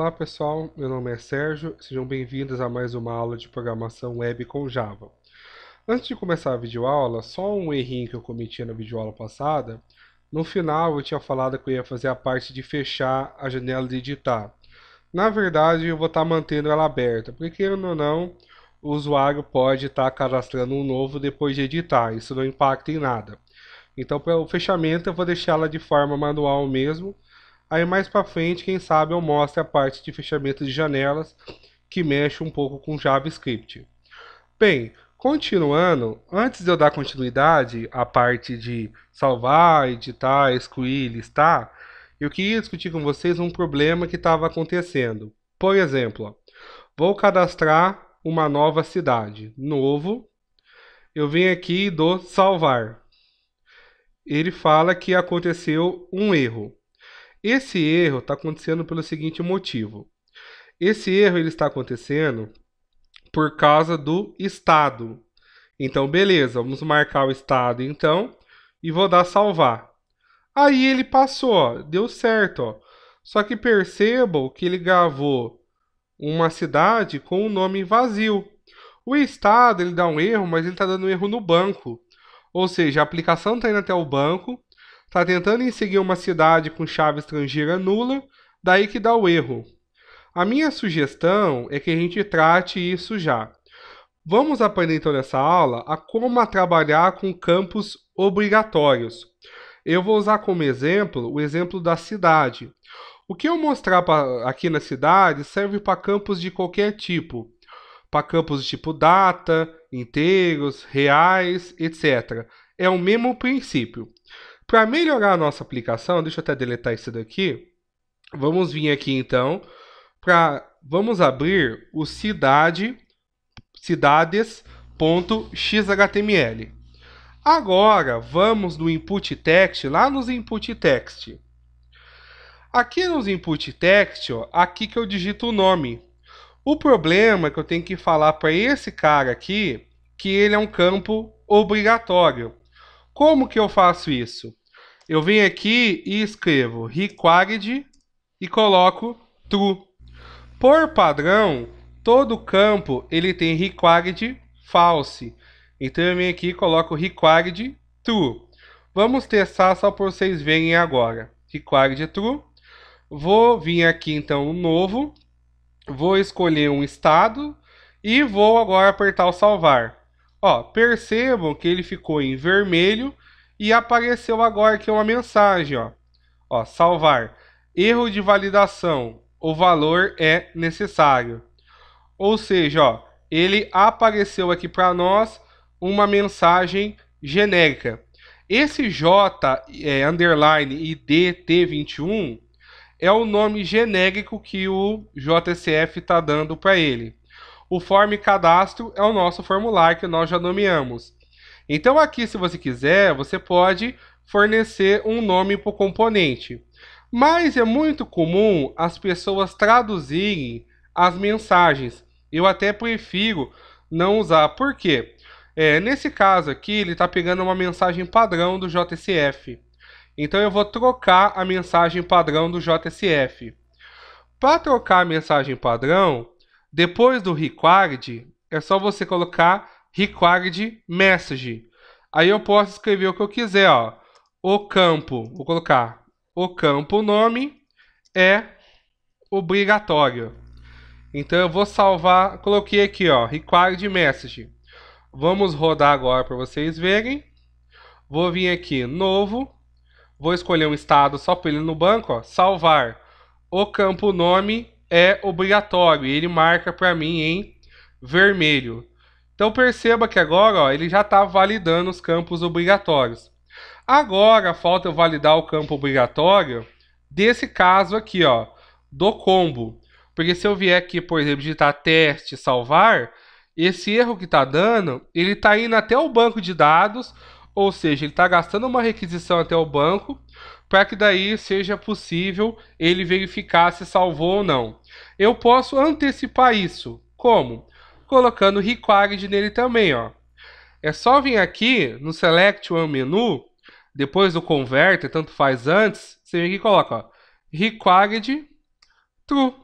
Olá pessoal, meu nome é Sérgio, sejam bem-vindos a mais uma aula de programação web com Java. Antes de começar a videoaula, só um errinho que eu cometi na videoaula passada. No final eu tinha falado que eu ia fazer a parte de fechar a janela de editar. Na verdade eu vou estar tá mantendo ela aberta, porque ou não, o usuário pode estar tá cadastrando um novo depois de editar, isso não impacta em nada. Então para o fechamento eu vou deixá-la de forma manual mesmo, Aí mais para frente, quem sabe eu mostre a parte de fechamento de janelas que mexe um pouco com JavaScript. Bem, continuando, antes de eu dar continuidade à parte de salvar, editar, excluir, listar, eu queria discutir com vocês um problema que estava acontecendo. Por exemplo, vou cadastrar uma nova cidade, novo, eu venho aqui do salvar. Ele fala que aconteceu um erro. Esse erro está acontecendo pelo seguinte motivo. Esse erro ele está acontecendo por causa do estado. Então, beleza, vamos marcar o estado então e vou dar salvar. Aí ele passou, ó, deu certo. Ó. Só que percebam que ele gravou uma cidade com o um nome vazio. O estado ele dá um erro, mas ele está dando um erro no banco. Ou seja, a aplicação está indo até o banco, Tá tentando inserir uma cidade com chave estrangeira nula, daí que dá o erro. A minha sugestão é que a gente trate isso já. Vamos aprender então nessa aula a como a trabalhar com campos obrigatórios. Eu vou usar como exemplo o exemplo da cidade. O que eu mostrar pra, aqui na cidade serve para campos de qualquer tipo. Para campos tipo data, inteiros, reais, etc. É o mesmo princípio. Para melhorar a nossa aplicação, deixa eu até deletar isso daqui. Vamos vir aqui então para vamos abrir o cidade cidades.xhtml. Agora vamos no input text, lá nos input text. Aqui nos input text, ó, aqui que eu digito o nome. O problema é que eu tenho que falar para esse cara aqui que ele é um campo obrigatório. Como que eu faço isso? Eu venho aqui e escrevo required e coloco true. Por padrão, todo campo ele tem required false. Então eu venho aqui e coloco required true. Vamos testar só para vocês verem agora. Required true. Vou vir aqui então no novo. Vou escolher um estado e vou agora apertar o salvar. Ó, percebam que ele ficou em vermelho e apareceu agora aqui uma mensagem, ó. Ó, salvar. Erro de validação. O valor é necessário. Ou seja, ó, ele apareceu aqui para nós uma mensagem genérica. Esse J é, underline IDT21 é o nome genérico que o JSF está dando para ele. O form cadastro é o nosso formulário que nós já nomeamos. Então aqui, se você quiser, você pode fornecer um nome para o componente. Mas é muito comum as pessoas traduzirem as mensagens. Eu até prefiro não usar. Por quê? É, nesse caso aqui, ele está pegando uma mensagem padrão do JSF. Então eu vou trocar a mensagem padrão do JSF. Para trocar a mensagem padrão, depois do required, é só você colocar required message. Aí eu posso escrever o que eu quiser, ó. O campo, vou colocar o campo nome é obrigatório. Então eu vou salvar, coloquei aqui, ó, required message. Vamos rodar agora para vocês verem. Vou vir aqui, novo. Vou escolher um estado só para ele no banco, ó, salvar. O campo nome é obrigatório, ele marca para mim em vermelho. Então perceba que agora ó, ele já está validando os campos obrigatórios. Agora falta eu validar o campo obrigatório desse caso aqui, ó, do combo. Porque se eu vier aqui, por exemplo, digitar teste, salvar, esse erro que está dando, ele está indo até o banco de dados, ou seja, ele está gastando uma requisição até o banco, para que daí seja possível ele verificar se salvou ou não. Eu posso antecipar isso. Como? colocando required nele também, ó. É só vir aqui no Select One Menu, depois do Converter, tanto faz antes, você vem aqui e coloca ó, required true.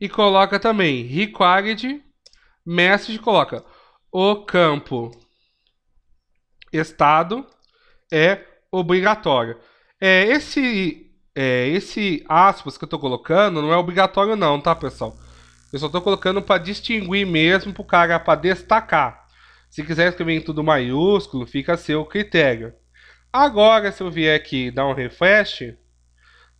E coloca também required message, coloca o campo estado é obrigatório. É, esse, é, esse aspas que eu estou colocando não é obrigatório não, tá pessoal? Eu só tô colocando para distinguir mesmo, pro cara, para destacar. Se quiser escrever em tudo maiúsculo, fica a seu critério. Agora, se eu vier aqui dar um refresh,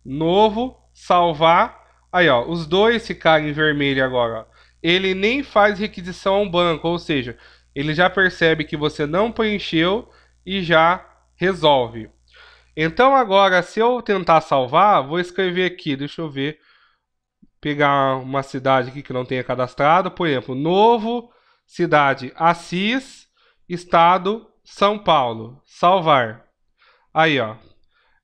novo, salvar, aí ó, os dois ficaram em vermelho agora. Ó. Ele nem faz requisição ao banco, ou seja, ele já percebe que você não preencheu e já resolve. Então agora, se eu tentar salvar, vou escrever aqui, deixa eu ver pegar uma cidade aqui que não tenha cadastrado, por exemplo, Novo, cidade Assis, estado São Paulo, salvar. Aí, ó.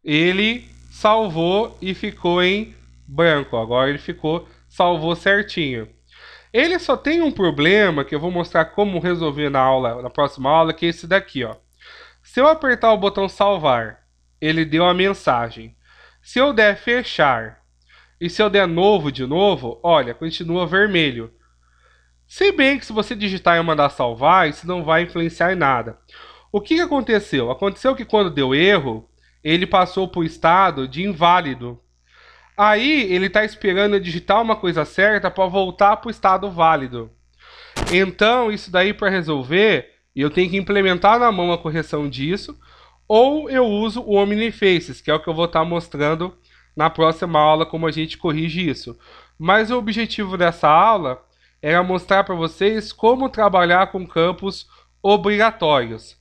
Ele salvou e ficou em branco. Agora ele ficou salvou certinho. Ele só tem um problema que eu vou mostrar como resolver na aula, na próxima aula, que é esse daqui, ó. Se eu apertar o botão salvar, ele deu a mensagem. Se eu der fechar e se eu der novo de novo, olha, continua vermelho. Se bem que se você digitar e mandar salvar, isso não vai influenciar em nada. O que aconteceu? Aconteceu que quando deu erro, ele passou para o estado de inválido. Aí ele está esperando eu digitar uma coisa certa para voltar para o estado válido. Então, isso daí para resolver, eu tenho que implementar na mão a correção disso, ou eu uso o OmniFaces, que é o que eu vou estar tá mostrando na próxima aula como a gente corrige isso. Mas o objetivo dessa aula era mostrar para vocês como trabalhar com campos obrigatórios.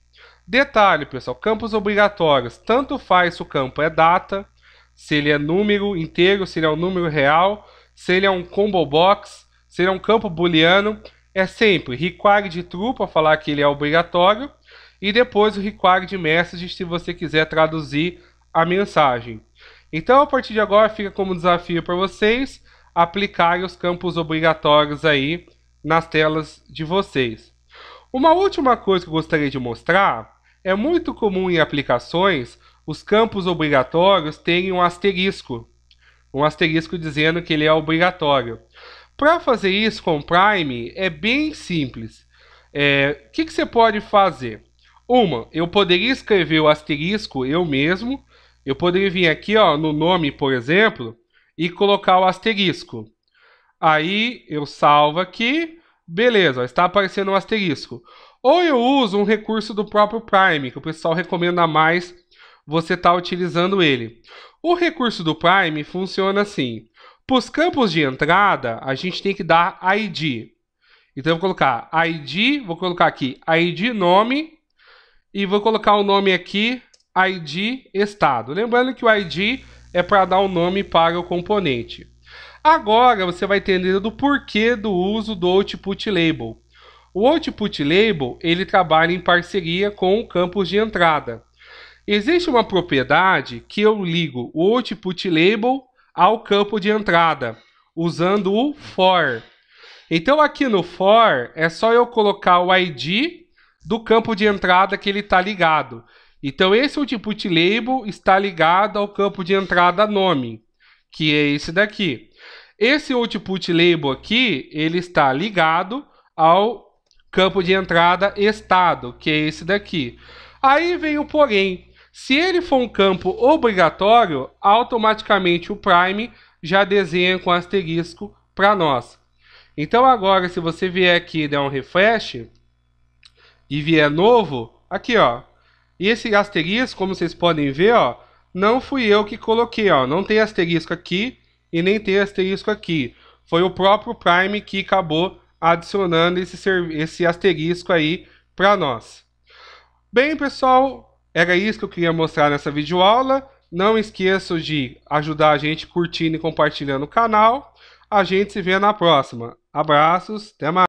Detalhe, pessoal, campos obrigatórios, tanto faz se o campo é data, se ele é número inteiro, se ele é um número real, se ele é um combo box, se ele é um campo booleano, é sempre required true para falar que ele é obrigatório e depois o required message se você quiser traduzir a mensagem. Então, a partir de agora, fica como desafio para vocês aplicar os campos obrigatórios aí nas telas de vocês. Uma última coisa que eu gostaria de mostrar é muito comum em aplicações os campos obrigatórios terem um asterisco, um asterisco dizendo que ele é obrigatório. Para fazer isso com Prime é bem simples. O é, que, que você pode fazer? Uma, eu poderia escrever o asterisco eu mesmo eu poderia vir aqui ó, no nome, por exemplo, e colocar o asterisco. Aí eu salvo aqui, beleza, ó, está aparecendo um asterisco. Ou eu uso um recurso do próprio Prime, que o pessoal recomenda mais você estar tá utilizando ele. O recurso do Prime funciona assim. Para os campos de entrada, a gente tem que dar ID. Então, eu vou colocar ID, vou colocar aqui ID nome, e vou colocar o nome aqui ID estado. Lembrando que o ID é para dar o um nome para o componente. Agora você vai entender do porquê do uso do Output Label. O Output Label ele trabalha em parceria com o campus de entrada. Existe uma propriedade que eu ligo o Output Label ao campo de entrada, usando o for. Então aqui no for é só eu colocar o ID do campo de entrada que ele está ligado. Então esse é output tipo label está ligado ao campo de entrada nome, que é esse daqui. Esse output label aqui, ele está ligado ao campo de entrada estado, que é esse daqui. Aí vem o porém. Se ele for um campo obrigatório, automaticamente o prime já desenha com asterisco para nós. Então agora, se você vier aqui e der um refresh e vier novo, aqui ó, e esse asterisco, como vocês podem ver, ó, não fui eu que coloquei, ó, não tem asterisco aqui e nem tem asterisco aqui. Foi o próprio Prime que acabou adicionando esse, esse asterisco aí para nós. Bem, pessoal, era isso que eu queria mostrar nessa videoaula. Não esqueça de ajudar a gente curtindo e compartilhando o canal. A gente se vê na próxima. Abraços, até mais.